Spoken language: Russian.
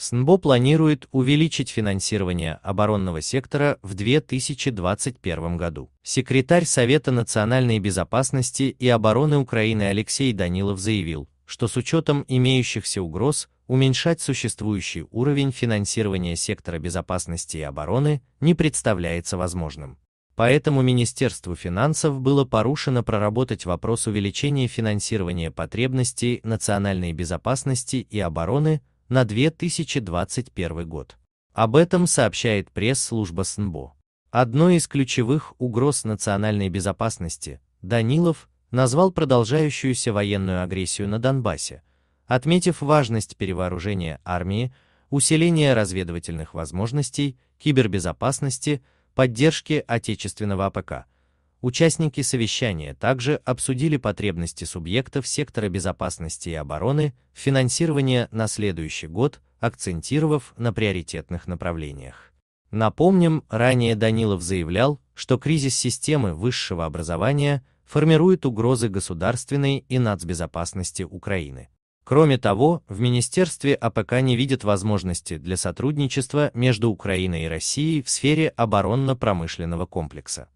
СНБО планирует увеличить финансирование оборонного сектора в 2021 году. Секретарь Совета национальной безопасности и обороны Украины Алексей Данилов заявил, что с учетом имеющихся угроз уменьшать существующий уровень финансирования сектора безопасности и обороны не представляется возможным. Поэтому Министерству финансов было порушено проработать вопрос увеличения финансирования потребностей национальной безопасности и обороны на 2021 год. Об этом сообщает пресс-служба СНБО. Одной из ключевых угроз национальной безопасности Данилов назвал продолжающуюся военную агрессию на Донбассе, отметив важность перевооружения армии, усиления разведывательных возможностей, кибербезопасности, поддержки отечественного АПК, Участники совещания также обсудили потребности субъектов сектора безопасности и обороны в финансировании на следующий год, акцентировав на приоритетных направлениях. Напомним, ранее Данилов заявлял, что кризис системы высшего образования формирует угрозы государственной и нацбезопасности Украины. Кроме того, в Министерстве АПК не видят возможности для сотрудничества между Украиной и Россией в сфере оборонно-промышленного комплекса.